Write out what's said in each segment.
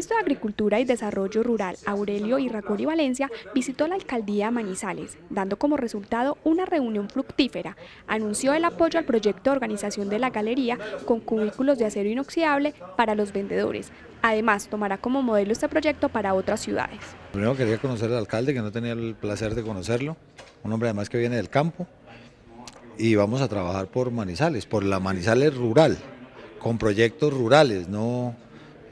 ministro de Agricultura y Desarrollo Rural, Aurelio y Valencia, visitó la alcaldía Manizales, dando como resultado una reunión fructífera. Anunció el apoyo al proyecto de organización de la galería con cubículos de acero inoxidable para los vendedores. Además, tomará como modelo este proyecto para otras ciudades. Primero quería conocer al alcalde, que no tenía el placer de conocerlo, un hombre además que viene del campo, y vamos a trabajar por Manizales, por la Manizales rural, con proyectos rurales, no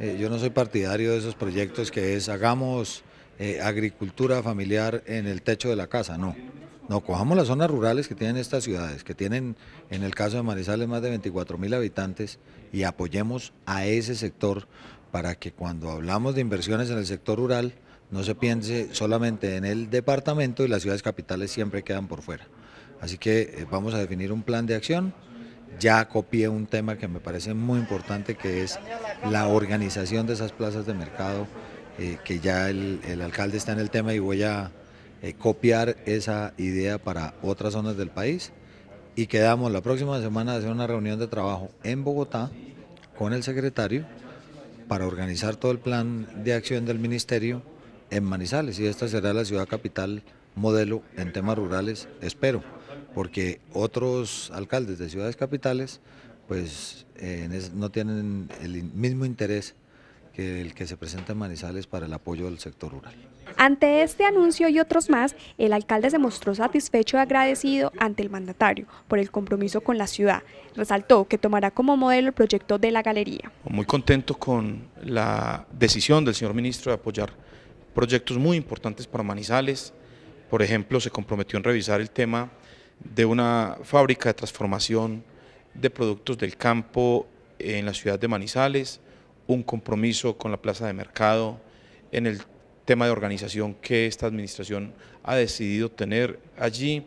eh, yo no soy partidario de esos proyectos que es hagamos eh, agricultura familiar en el techo de la casa, no. No, cojamos las zonas rurales que tienen estas ciudades, que tienen, en el caso de Manizales, más de 24 mil habitantes, y apoyemos a ese sector para que cuando hablamos de inversiones en el sector rural, no se piense solamente en el departamento y las ciudades capitales siempre quedan por fuera. Así que eh, vamos a definir un plan de acción ya copié un tema que me parece muy importante, que es la organización de esas plazas de mercado, eh, que ya el, alcalde está en el tema y voy a eh, copiar esa idea para otras zonas del país. Y quedamos la próxima semana a hacer una reunión de trabajo en Bogotá con el secretario para organizar todo el plan de acción del ministerio en Manizales y esta será la ciudad capital modelo en temas rurales, espero porque otros alcaldes de ciudades capitales pues eh, no tienen el mismo interés que el que se presenta en Manizales para el apoyo del sector rural. Ante este anuncio y otros más, el alcalde se mostró satisfecho y agradecido ante el mandatario por el compromiso con la ciudad. Resaltó que tomará como modelo el proyecto de la galería. Muy contento con la decisión del señor ministro de apoyar proyectos muy importantes para Manizales. Por ejemplo, se comprometió en revisar el tema de una fábrica de transformación de productos del campo en la ciudad de Manizales, un compromiso con la plaza de mercado en el tema de organización que esta administración ha decidido tener allí,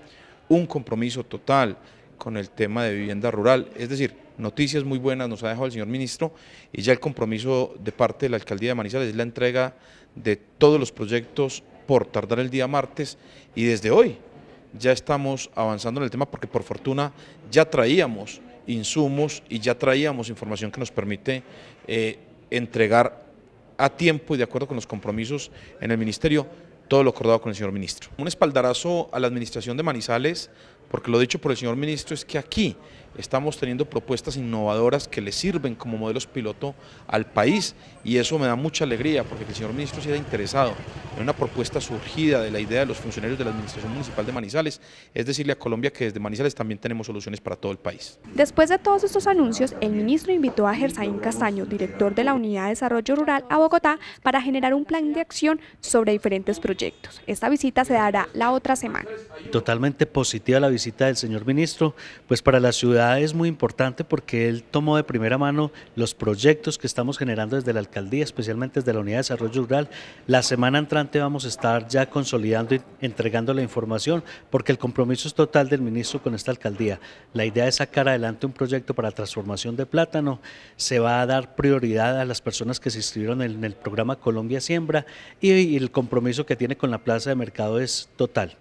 un compromiso total con el tema de vivienda rural, es decir, noticias muy buenas nos ha dejado el señor ministro y ya el compromiso de parte de la alcaldía de Manizales es la entrega de todos los proyectos por tardar el día martes y desde hoy ya estamos avanzando en el tema porque por fortuna ya traíamos insumos y ya traíamos información que nos permite eh, entregar a tiempo y de acuerdo con los compromisos en el Ministerio todo lo acordado con el señor ministro. Un espaldarazo a la administración de Manizales, porque lo dicho por el señor ministro es que aquí estamos teniendo propuestas innovadoras que le sirven como modelos piloto al país y eso me da mucha alegría porque el señor ministro se ha interesado en una propuesta surgida de la idea de los funcionarios de la Administración Municipal de Manizales, es decirle a Colombia que desde Manizales también tenemos soluciones para todo el país. Después de todos estos anuncios, el ministro invitó a Gersaín Castaño, director de la Unidad de Desarrollo Rural a Bogotá, para generar un plan de acción sobre diferentes proyectos esta visita se dará la otra semana. Totalmente positiva la visita del señor ministro, pues para la ciudad es muy importante porque él tomó de primera mano los proyectos que estamos generando desde la alcaldía, especialmente desde la Unidad de Desarrollo Rural. La semana entrante vamos a estar ya consolidando y entregando la información porque el compromiso es total del ministro con esta alcaldía. La idea es sacar adelante un proyecto para transformación de plátano. Se va a dar prioridad a las personas que se inscribieron en el programa Colombia Siembra y el compromiso que tiene con la plaza de mercado es total.